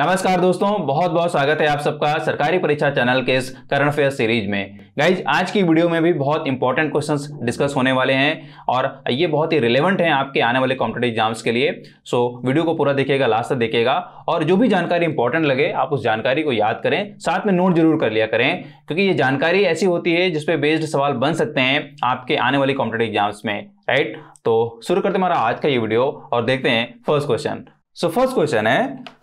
नमस्कार दोस्तों बहुत बहुत स्वागत है आप सबका सरकारी परीक्षा चैनल के इस करंट अफेयर सीरीज में गाइज आज की वीडियो में भी बहुत इंपॉर्टेंट क्वेश्चंस डिस्कस होने वाले हैं और ये बहुत ही रिलेवेंट हैं आपके आने वाले कॉम्पिटेटिव एग्जाम्स के लिए सो वीडियो को पूरा देखिएगा लास्ट तक देखिएगा और जो भी जानकारी इंपॉर्टेंट लगे आप उस जानकारी को याद करें साथ में नोट जरूर कर लिया करें क्योंकि ये जानकारी ऐसी होती है जिसपे बेस्ड सवाल बन सकते हैं आपके आने वाले कॉम्पिटेटिव एग्जाम्स में राइट तो शुरू करते हमारा आज का ये वीडियो और देखते हैं first question so first question है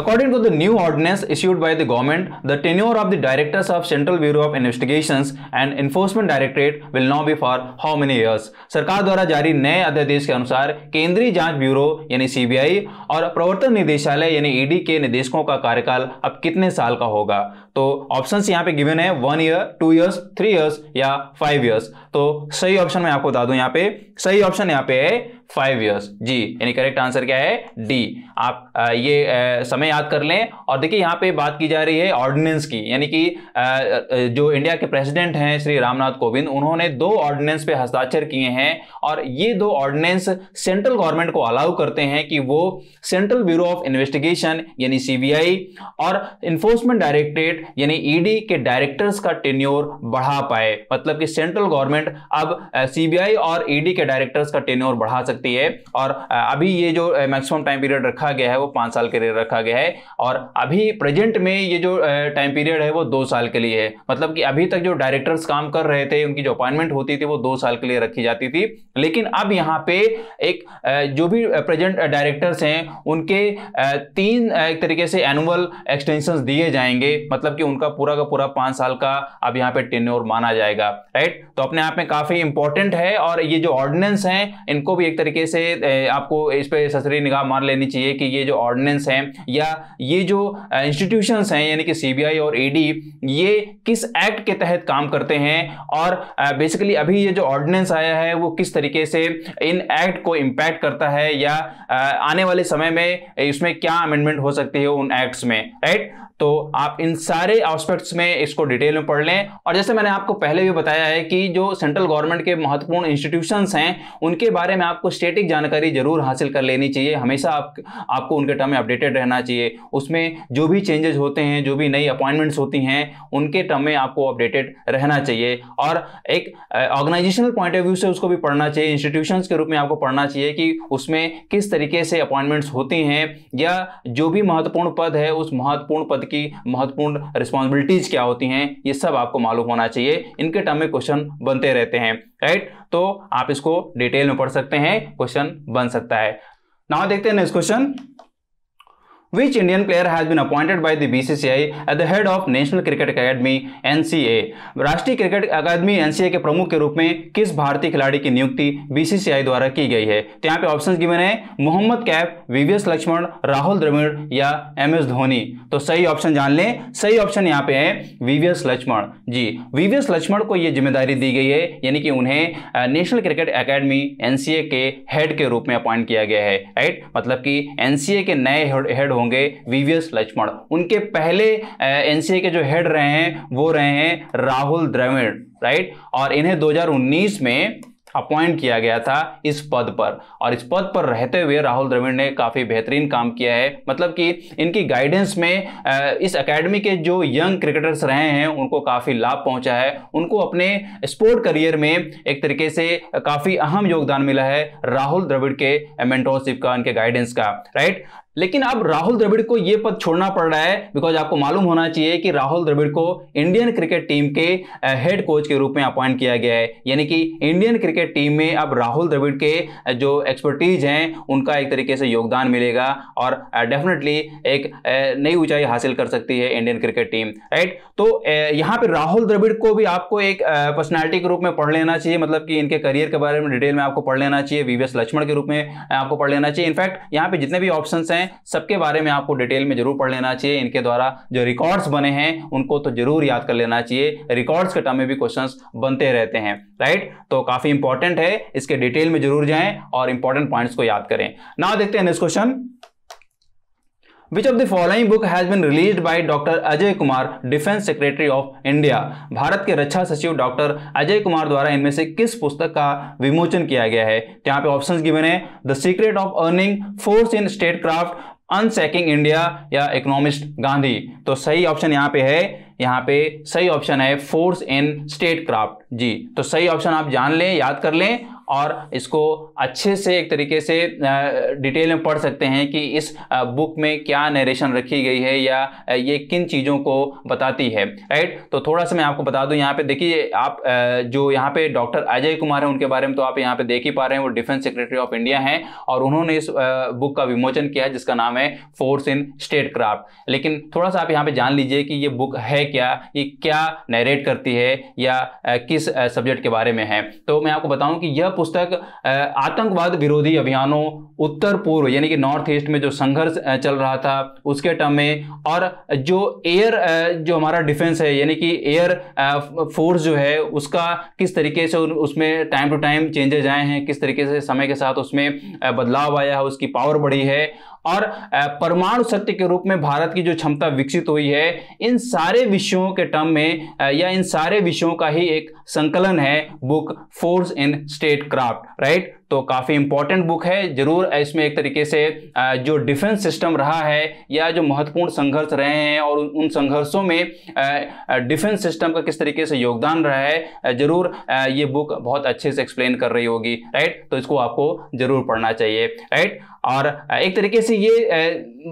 According to the new ordinance issued by the government, the tenure of the directors of Central Bureau of Investigations and Enforcement Directorate will now be for how many years? सरकार द्वारा जारी नए अध्यादेश के अनुसार केंद्रीय जांच ब्यूरो यानी सीबीआई और प्रवर्तन निदेशालय यानी ईडी के निदेशकों का कार्यकाल अब कितने साल का होगा तो ऑप्शन यहाँ पे गिवन है one year two years three years या फाइव ईयर्स तो सही ऑप्शन मैं आपको बता दू यहाँ पे सही ऑप्शन यहाँ पे है फाइव ईयर्स जी यानी करेक्ट आंसर क्या है डी आप आ, ये आ, समय याद कर लें और देखिए यहाँ पे बात की जा रही है ऑर्डिनेंस की यानी कि जो इंडिया के प्रेसिडेंट हैं श्री रामनाथ कोविंद उन्होंने दो ऑर्डिनेंस पे हस्ताक्षर किए हैं और ये दो ऑर्डिनेंस सेंट्रल गवर्नमेंट को अलाउ करते हैं कि वो सेंट्रल ब्यूरो ऑफ इन्वेस्टिगेशन यानी सी और इन्फोर्समेंट डायरेक्टरेट बोर्ड यानी ईडी e के डायरेक्टर्स का टेन्योर बढ़ा पाए मतलब कि सेंट्रल गवर्नमेंट अब सीबीआई और ईडी e के डायरेक्टर्स का टेन्योर बढ़ा सकती है और अभी ये जो मैक्सिमम टाइम पीरियड रखा गया है वो पांच साल के लिए रखा गया है और अभी प्रेजेंट में ये जो टाइम पीरियड है वो दो साल के लिए है मतलब कि अभी तक जो डायरेक्टर्स काम कर रहे थे उनकी जो अपॉइंटमेंट होती थी वो दो साल के लिए रखी जाती थी लेकिन अब यहाँ पे एक जो भी प्रेजेंट डायरेक्टर्स हैं उनके तीन एक तरीके से एनुअल एक्सटेंशन दिए जाएंगे मतलब मतलब कि उनका पूरा का पूरा पांच साल का अब यहाँ पे टेन्योर माना जाएगा राइट तो अपने आप में काफी इंपॉर्टेंट है और ये जो ऑर्डिनेंस है इनको भी एक तरीके से आपको इस पर ससरी निगाह मार लेनी चाहिए कि ये जो ऑर्डिनेंस है या ये जो इंस्टीट्यूशन है यानी कि सीबीआई और ईडी ये किस एक्ट के तहत काम करते हैं और बेसिकली अभी ये जो ऑर्डिनेंस आया है वो किस तरीके से इन एक्ट को इंपैक्ट करता है या आने वाले समय में इसमें क्या अमेंडमेंट हो सकती है उन एक्ट्स में राइट तो आप इन सारे ऑस्पेक्ट्स में इसको डिटेल में पढ़ लें और जैसे मैंने आपको पहले भी बताया है कि जो सेंट्रल गवर्नमेंट के महत्वपूर्ण इंस्टीट्यूशंस हैं उनके बारे में आपको स्टेटिक जानकारी जरूर हासिल कर लेनी चाहिए हमेशा आप, आपको उनके टर्म में अपडेटेड रहना चाहिए उसमें जो भी चेंजेस होते हैं जो भी नई अपॉइंटमेंट्स होती हैं उनके टर्म में आपको अपडेटेड रहना चाहिए और एक ऑर्गेनाइजेशनल पॉइंट ऑफ व्यू से उसको भी पढ़ना चाहिए इंस्टीट्यूशंस के रूप में आपको पढ़ना चाहिए कि उसमें किस तरीके से अपॉइंटमेंट्स होती हैं या जो भी महत्वपूर्ण पद है उस महत्वपूर्ण पद की महत्वपूर्ण रिस्पॉन्सिबिलिटीज क्या होती हैं ये सब आपको मालूम होना चाहिए इनके टर्म में क्वेश्चन बनते रहते हैं राइट तो आप इसको डिटेल में पढ़ सकते हैं क्वेश्चन बन सकता है नाउ देखते हैं next question which Indian player has been appointed by the BCCI at the head of National Cricket Academy NCA. राष्ट्रीय क्रिकेट अकादमी एनसीए के प्रमुख के रूप में किस भारतीय खिलाड़ी की नियुक्ति बीसीसीआई द्वारा की गई है तो यहाँ पे ऑप्शन गिवन है मोहम्मद कैफ वीवीएस लक्ष्मण राहुल द्रविड़ या एम एस धोनी तो सही ऑप्शन जान लें सही ऑप्शन यहाँ पे है वीवीएस लक्ष्मण जी वीवीएस लक्ष्मण को ये जिम्मेदारी दी गई है यानी कि उन्हें नेशनल क्रिकेट अकेडमी एनसीए के हेड के रूप में अपॉइंट किया गया है राइट मतलब कि एनसीए के नए हेड होंगे वीवीएस लक्ष्मण उनके पहले एनसीए के जो हेड रहे हैं वो रहे हैं राहुल द्रविड़ राइट और इन्हें 2019 में अपॉइंट किया गया था इस पद पर और इस पद पर रहते हुए राहुल द्रविड़ ने काफ़ी बेहतरीन काम किया है मतलब कि इनकी गाइडेंस में इस एकेडमी के जो यंग क्रिकेटर्स रहे हैं उनको काफ़ी लाभ पहुंचा है उनको अपने स्पोर्ट करियर में एक तरीके से काफ़ी अहम योगदान मिला है राहुल द्रविड़ के मेंटोरशिप का इनके गाइडेंस का राइट लेकिन अब राहुल द्रविड़ को यह पद छोड़ना पड़ रहा है बिकॉज आपको मालूम होना चाहिए कि राहुल द्रविड़ को इंडियन क्रिकेट टीम के हेड कोच के रूप में अपॉइंट किया गया है यानी कि इंडियन क्रिकेट टीम में अब राहुल द्रविड़ के जो एक्सपर्टीज हैं उनका एक तरीके से योगदान मिलेगा और डेफिनेटली एक नई ऊंचाई हासिल कर सकती है इंडियन क्रिकेट टीम राइट तो यहाँ पर राहुल द्रविड़ को भी आपको एक पर्सनैलिटी के रूप में पढ़ लेना चाहिए मतलब कि इनके करियर के बारे में डिटेल में आपको पढ़ लेना चाहिए वीवीएस लक्ष्मण के रूप में आपको पढ़ लेना चाहिए इनफैक्ट यहाँ पे जितने भी ऑप्शन हैं हैं सबके बारे में आपको डिटेल में जरूर पढ़ लेना चाहिए इनके द्वारा जो रिकॉर्ड्स बने हैं उनको तो जरूर याद कर लेना चाहिए रिकॉर्ड्स के टर्म में भी क्वेश्चन बनते रहते हैं राइट तो काफी इंपॉर्टेंट है इसके डिटेल में जरूर जाए और इंपॉर्टेंट पॉइंट्स को याद करें ना देखते हैं next question which of the following book has been release by doctor Ajay Kumar defence secretary of India Bharat के रक्षा सचिव डॉक्टर अजय कुमार द्वारा इनमें से किस पुस्तक का विमोचन किया गया है यहाँ पे ऑप्शन गिवन है the secret of earning force in statecraft unseeking India या इकोनॉमिस्ट गांधी तो सही ऑप्शन यहाँ पे है यहाँ पे सही ऑप्शन है फोर्स इन स्टेट क्राफ्ट जी तो सही ऑप्शन आप जान लें याद कर लें और इसको अच्छे से एक तरीके से डिटेल में पढ़ सकते हैं कि इस बुक में क्या नरेशन रखी गई है या ये किन चीज़ों को बताती है राइट तो थोड़ा सा मैं आपको बता दूं यहाँ पे देखिए आप जो यहाँ पे डॉक्टर अजय कुमार हैं उनके बारे में तो आप यहाँ पे देख ही पा रहे हैं वो डिफेंस सेक्रेटरी ऑफ इंडिया हैं और उन्होंने इस बुक का विमोचन किया है जिसका नाम है फोर्स इन स्टेट क्राफ्ट लेकिन थोड़ा सा आप यहाँ पर जान लीजिए कि ये बुक है क्या ये क्या नरेट करती है या किस सब्जेक्ट के बारे में है तो मैं आपको बताऊँ कि यह पुस्तक आतंकवाद विरोधी अभियानों उत्तर पूर्व यानी कि नॉर्थ ईस्ट में जो संघर्ष चल रहा था उसके टर्म में और जो एयर जो हमारा डिफेंस है यानी कि एयर फोर्स जो है उसका किस तरीके से उसमें टाइम टू टाइम चेंजेज आए हैं किस तरीके से समय के साथ उसमें बदलाव आया है उसकी पावर बढ़ी है और परमाणु शक्ति के रूप में भारत की जो क्षमता विकसित हुई है इन सारे विषयों के टर्म में या इन सारे विषयों का ही एक संकलन है book force in statecraft right तो काफ़ी इंपॉर्टेंट बुक है ज़रूर इसमें एक तरीके से जो डिफेंस सिस्टम रहा है या जो महत्वपूर्ण संघर्ष रहे हैं और उन संघर्षों में डिफेंस सिस्टम का किस तरीके से योगदान रहा है ज़रूर ये बुक बहुत अच्छे से एक्सप्लेन कर रही होगी राइट तो इसको आपको ज़रूर पढ़ना चाहिए राइट और एक तरीके से ये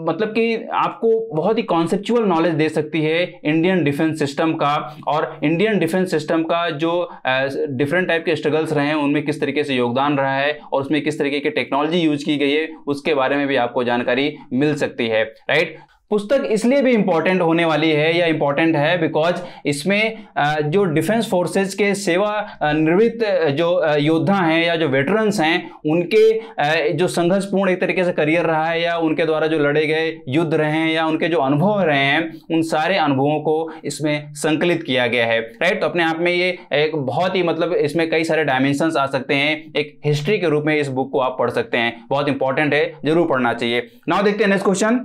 मतलब कि आपको बहुत ही कॉन्सेप्चुअल नॉलेज दे सकती है इंडियन डिफेंस सिस्टम का और इंडियन डिफेंस सिस्टम का जो डिफरेंट टाइप के स्ट्रगल्स रहे हैं उनमें किस तरीके से योगदान रहा है है और उसमें किस तरीके की टेक्नोलॉजी यूज की गई है उसके बारे में भी आपको जानकारी मिल सकती है राइट पुस्तक इसलिए भी इम्पॉर्टेंट होने वाली है या इम्पॉर्टेंट है बिकॉज इसमें जो डिफेंस फोर्सेज के सेवा निवृत्त जो योद्धा हैं या जो वेटरन्स हैं उनके जो संघर्षपूर्ण एक तरीके से करियर रहा है या उनके द्वारा जो लड़े गए युद्ध रहे हैं या उनके जो अनुभव रहे हैं उन सारे अनुभवों को इसमें संकलित किया गया है राइट तो अपने आप में ये एक बहुत ही मतलब इसमें कई सारे डायमेंशंस आ सकते हैं एक हिस्ट्री के रूप में इस बुक को आप पढ़ सकते हैं बहुत इंपॉर्टेंट है जरूर पढ़ना चाहिए नाउ देखते हैं next question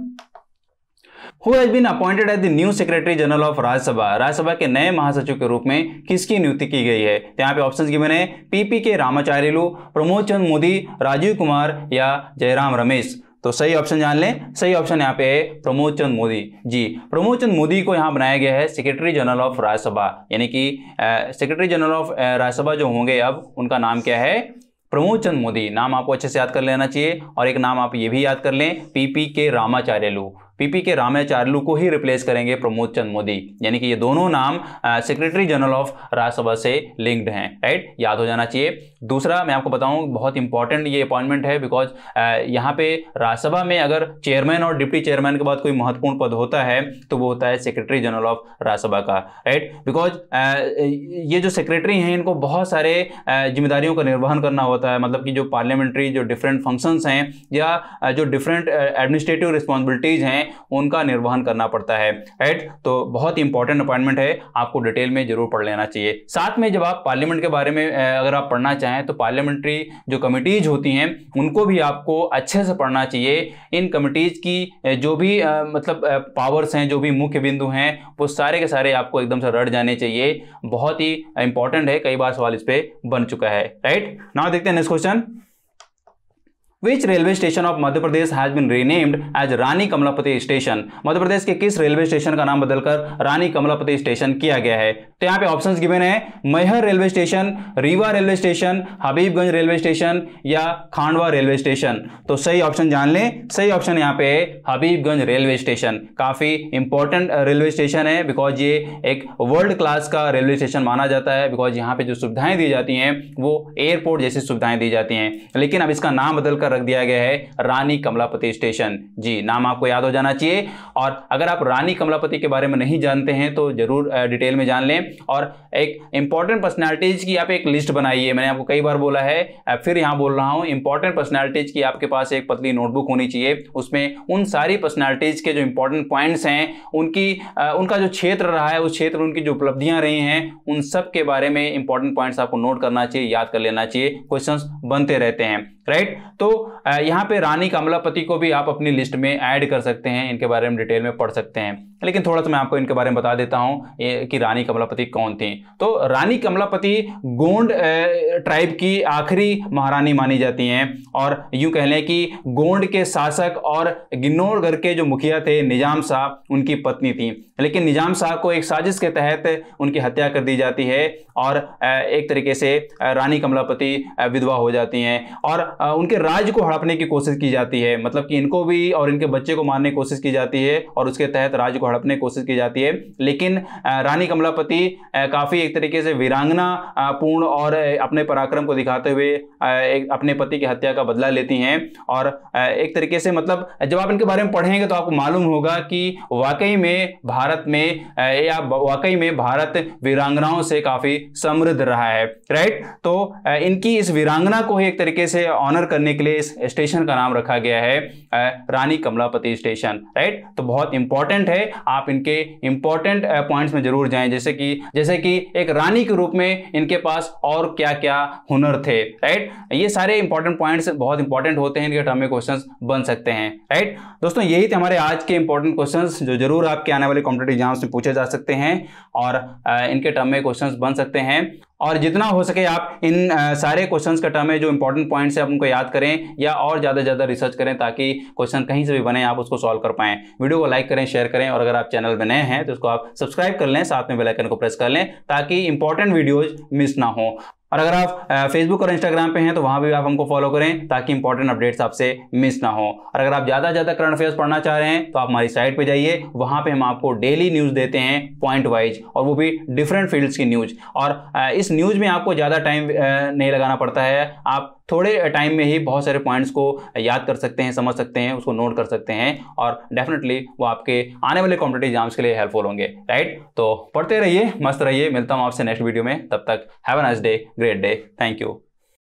who has been appointed as the new secretary general of Rajya Sabha Rajya Sabha के नए महासचिव के रूप में किसकी नियुक्ति की गई है तो यहाँ पे ऑप्शन की है पीपी के रामाचार्यलू प्रमोद चंद मोदी राजीव कुमार या जयराम रमेश तो सही ऑप्शन जान लें सही ऑप्शन यहाँ पे है प्रमोद चंद मोदी जी प्रमोद चंद मोदी को यहाँ बनाया गया है सेक्रेटरी जनरल ऑफ राज्यसभा यानी कि सेक्रेटरी जनरल ऑफ राज्यसभा जो होंगे अब उनका नाम क्या है प्रमोद चंद मोदी नाम आपको अच्छे से याद कर लेना चाहिए और एक नाम आप ये भी याद कर लें पीपी के रामाचार्यलू पीपी के रामाचार्लू को ही रिप्लेस करेंगे प्रमोद चंद मोदी यानी कि ये दोनों नाम सेक्रेटरी जनरल ऑफ राज्यसभा से लिंक्ड हैं राइट याद हो जाना चाहिए दूसरा मैं आपको बताऊं बहुत इंपॉर्टेंट ये अपॉइंटमेंट है बिकॉज यहाँ पे राज्यसभा में अगर चेयरमैन और डिप्टी चेयरमैन के बाद कोई महत्वपूर्ण पद होता है तो वो होता है सेक्रेटरी जनरल ऑफ राज्यसभा का राइट बिकॉज ये जो सेक्रेटरी हैं इनको बहुत सारे जिम्मेदारियों का निर्वहन करना होता है मतलब कि जो पार्लियामेंट्री जो डिफरेंट फंक्शंस हैं या जो डिफरेंट एडमिनिस्ट्रेटिव रिस्पॉन्सिबिलिटीज़ हैं उनका निर्वहन करना पड़ता है राइट तो बहुत इंपॉर्टेंट अपॉइंटमेंट है आपको डिटेल में जरूर पढ़ लेना चाहिए साथ में जब आप पार्लियामेंट के बारे में अगर आप पढ़ना चाहें तो पार्लियामेंट्री जो कमिटीज होती हैं उनको भी आपको अच्छे से पढ़ना चाहिए इन कमिटीज की जो भी मतलब पावर्स हैं जो भी मुख्य बिंदु हैं वो सारे के सारे आपको एकदम से रट जाने चाहिए बहुत ही इंपॉर्टेंट है कई बार सवाल इस पर बन चुका है राइट नाउ देखते हैं next question which railway station of Madhya Pradesh has been renamed as Rani Kamlapati station Madhya Pradesh के किस रेलवे स्टेशन का नाम बदलकर रानी कमलापति स्टेशन किया गया है तो यहाँ पे ऑप्शंस गिवन है Maihar railway station Rewa railway station Habibganj railway station या खांडवा रेलवे स्टेशन तो सही ऑप्शन जान लें सही ऑप्शन यहाँ पे है हबीबगंज रेलवे स्टेशन काफ़ी इंपॉर्टेंट रेलवे स्टेशन है बिकॉज ये एक वर्ल्ड क्लास का रेलवे स्टेशन माना जाता है बिकॉज यहाँ पे जो सुविधाएं दी जाती हैं वो एयरपोर्ट जैसी सुविधाएं दी जाती हैं लेकिन अब इसका नाम बदलकर रख दिया गया है रानी कमलापति स्टेशन जी नाम आपको याद हो जाना चाहिए और अगर आप रानी कमलापति के बारे में नहीं जानते हैं तो जरूर डिटेल में जान लें और एक इंपॉर्टेंट पर्सनैलिटीज की आप एक लिस्ट बनाइए मैंने आपको कई बार बोला है फिर यहां बोल रहा हूं इंपॉर्टेंट पर्सनैलिटीज की आपके पास एक पतली नोटबुक होनी चाहिए उसमें उन सारी पर्सनैलिटीज के जो इंपॉर्टेंट पॉइंट्स हैं उनकी उनका जो क्षेत्र रहा है उस क्षेत्र में उनकी जो उपलब्धियां रही हैं उन सब के बारे में इंपॉर्टेंट पॉइंट्स आपको नोट करना चाहिए याद कर लेना चाहिए क्वेश्चंस बनते रहते हैं राइट तो यहाँ पे रानी कमलापति को भी आप अपनी लिस्ट में ऐड कर सकते हैं इनके बारे में डिटेल में पढ़ सकते हैं लेकिन थोड़ा सा मैं आपको इनके बारे में बता देता हूँ कि रानी कमलापति कौन थी तो रानी कमलापति गोंड ट्राइब की आखिरी महारानी मानी जाती हैं और यूं कह लें कि गोंड के शासक और गिन्नौरगढ़ के जो मुखिया थे निजाम शाह उनकी पत्नी थी लेकिन निजाम शाह को एक साजिश के तहत उनकी हत्या कर दी जाती है और एक तरीके से रानी कमलापति विधवा हो जाती हैं और उनके राज को हड़पने की कोशिश की जाती है मतलब कि इनको भी और इनके बच्चे को मारने की कोशिश की जाती है और उसके तहत राज को हड़पने की कोशिश की जाती है लेकिन रानी कमलापति काफ़ी एक तरीके से वीरांगना पूर्ण और अपने पराक्रम को दिखाते हुए अपने पति की हत्या का बदला लेती हैं और एक तरीके से मतलब जब आप इनके बारे में पढ़ेंगे तो आपको मालूम होगा कि वाकई में भारत में या वाकई में भारत वीरांगनाओं से काफ़ी समृद्ध रहा है राइट तो इनकी इस वीरांगना को ही एक तरीके से ऑनर करने के लिए इस स्टेशन का नाम रखा गया है रानी कमलापति स्टेशन राइट तो बहुत इंपॉर्टेंट है आप इनके इंपॉर्टेंट पॉइंट्स में जरूर जाएं जैसे कि जैसे कि एक रानी के रूप में इनके पास और क्या क्या हुनर थे राइट ये सारे इंपॉर्टेंट पॉइंट्स बहुत इंपॉर्टेंट होते हैं इनके टर्म में क्वेश्चन बन सकते हैं राइट दोस्तों यही थे हमारे आज के इंपॉर्टेंट क्वेश्चन जो जरूर आपके आने वाले कॉम्पिटेटिव एग्जाम्स में पूछे जा सकते हैं और इनके टर्म में क्वेश्चन बन सकते हैं और जितना हो सके आप इन सारे क्वेश्चंस के टर्म में जो इंपॉर्टेंट पॉइंट्स हैं आप उनको याद करें या और ज़्यादा से ज़्यादा रिसर्च करें ताकि क्वेश्चन कहीं से भी बने आप उसको सॉल्व कर पाएँ वीडियो को लाइक करें शेयर करें और अगर आप चैनल में नए हैं तो उसको आप सब्सक्राइब कर लें साथ में बेलाइकन को प्रेस कर लें ताकि इंपॉर्टेंट वीडियोज़ मिस ना हो और अगर आप फेसबुक और इंस्टाग्राम पे हैं तो वहाँ भी आप हमको फॉलो करें ताकि इंपॉर्टेंट अपडेट्स आपसे मिस ना हो और अगर आप ज़्यादा ज़्यादा करंट अफेयर्स पढ़ना चाह रहे हैं तो आप हमारी साइट पर जाइए वहाँ पर हम आपको डेली न्यूज़ देते हैं पॉइंट वाइज और वो भी डिफरेंट फील्ड्स की न्यूज़ और इस न्यूज़ में आपको ज़्यादा टाइम नहीं लगाना पड़ता है आप थोड़े टाइम में ही बहुत सारे पॉइंट्स को याद कर सकते हैं समझ सकते हैं उसको नोट कर सकते हैं और डेफिनेटली वो आपके आने वाले कॉम्पिटेटिव एग्जाम्स के लिए हेल्पफुल होंगे राइट तो पढ़ते रहिए मस्त रहिए मिलता हूँ आपसे नेक्स्ट वीडियो में तब तक have a nice day Great day. Thank you.